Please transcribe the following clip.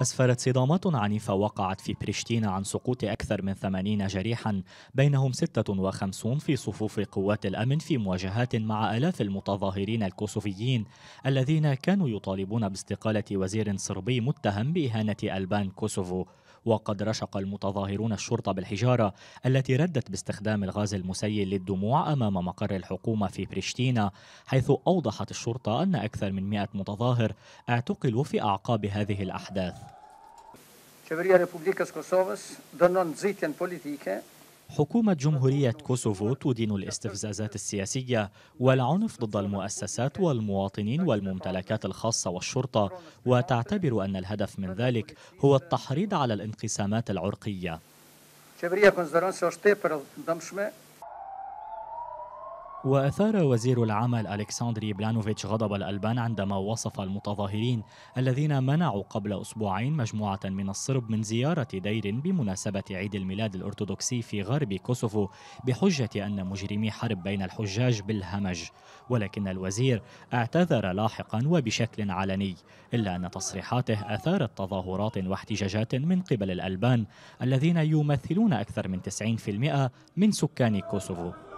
أسفرت صدامات عنيفة وقعت في بريشتينا عن سقوط أكثر من 80 جريحا بينهم 56 في صفوف قوات الأمن في مواجهات مع آلاف المتظاهرين الكوسوفيين الذين كانوا يطالبون باستقالة وزير صربي متهم بإهانة ألبان كوسوفو وقد رشق المتظاهرون الشرطة بالحجارة التي ردت باستخدام الغاز المسيل للدموع أمام مقر الحكومة في بريشتينا حيث أوضحت الشرطة أن أكثر من 100 متظاهر اعتقلوا في أعقاب هذه الأحداث Qeveria e Republikës Kosovës dënon nxitjen politike حكومة جمهورية كوسوفو تدين الاستفزازات السياسية والعنف ضد المؤسسات والمواطنين والممتلكات الخاصة والشرطة وتعتبر أن الهدف من ذلك هو التحريض على الانقسامات العرقية وأثار وزير العمل ألكسندري بلانوفيتش غضب الألبان عندما وصف المتظاهرين الذين منعوا قبل أسبوعين مجموعة من الصرب من زيارة دير بمناسبة عيد الميلاد الأرثوذكسي في غرب كوسوفو بحجة أن مجرمي حرب بين الحجاج بالهمج ولكن الوزير اعتذر لاحقا وبشكل علني إلا أن تصريحاته أثارت تظاهرات واحتجاجات من قبل الألبان الذين يمثلون أكثر من 90% من سكان كوسوفو